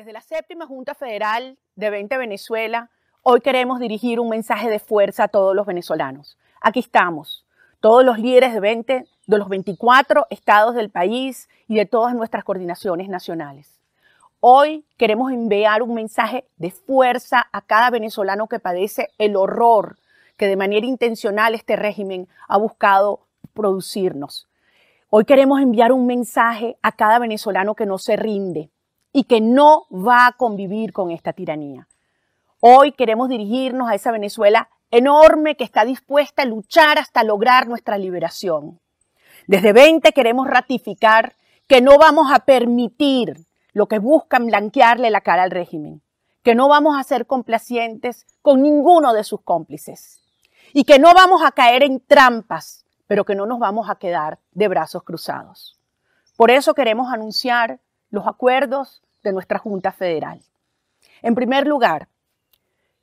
Desde la séptima Junta Federal de 20 Venezuela, hoy queremos dirigir un mensaje de fuerza a todos los venezolanos. Aquí estamos, todos los líderes de de los 24 estados del país y de todas nuestras coordinaciones nacionales. Hoy queremos enviar un mensaje de fuerza a cada venezolano que padece el horror que de manera intencional este régimen ha buscado producirnos. Hoy queremos enviar un mensaje a cada venezolano que no se rinde, y que no va a convivir con esta tiranía. Hoy queremos dirigirnos a esa Venezuela enorme que está dispuesta a luchar hasta lograr nuestra liberación. Desde 20 queremos ratificar que no vamos a permitir lo que buscan blanquearle la cara al régimen, que no vamos a ser complacientes con ninguno de sus cómplices y que no vamos a caer en trampas, pero que no nos vamos a quedar de brazos cruzados. Por eso queremos anunciar los acuerdos de nuestra Junta Federal. En primer lugar,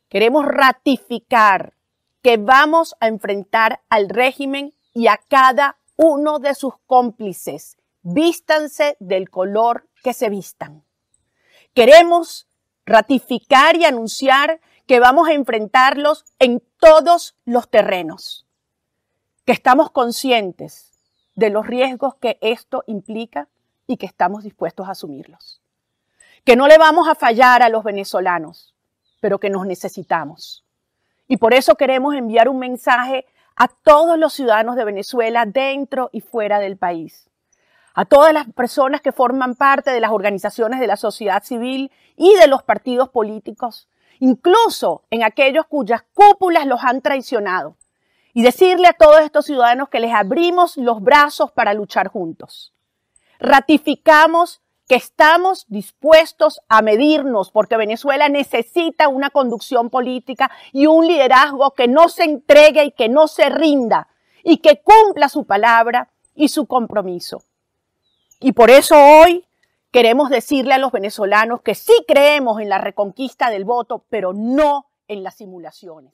queremos ratificar que vamos a enfrentar al régimen y a cada uno de sus cómplices. Vístanse del color que se vistan. Queremos ratificar y anunciar que vamos a enfrentarlos en todos los terrenos, que estamos conscientes de los riesgos que esto implica y que estamos dispuestos a asumirlos. Que no le vamos a fallar a los venezolanos, pero que nos necesitamos. Y por eso queremos enviar un mensaje a todos los ciudadanos de Venezuela dentro y fuera del país, a todas las personas que forman parte de las organizaciones de la sociedad civil y de los partidos políticos, incluso en aquellos cuyas cúpulas los han traicionado, y decirle a todos estos ciudadanos que les abrimos los brazos para luchar juntos ratificamos que estamos dispuestos a medirnos, porque Venezuela necesita una conducción política y un liderazgo que no se entregue y que no se rinda, y que cumpla su palabra y su compromiso. Y por eso hoy queremos decirle a los venezolanos que sí creemos en la reconquista del voto, pero no en las simulaciones.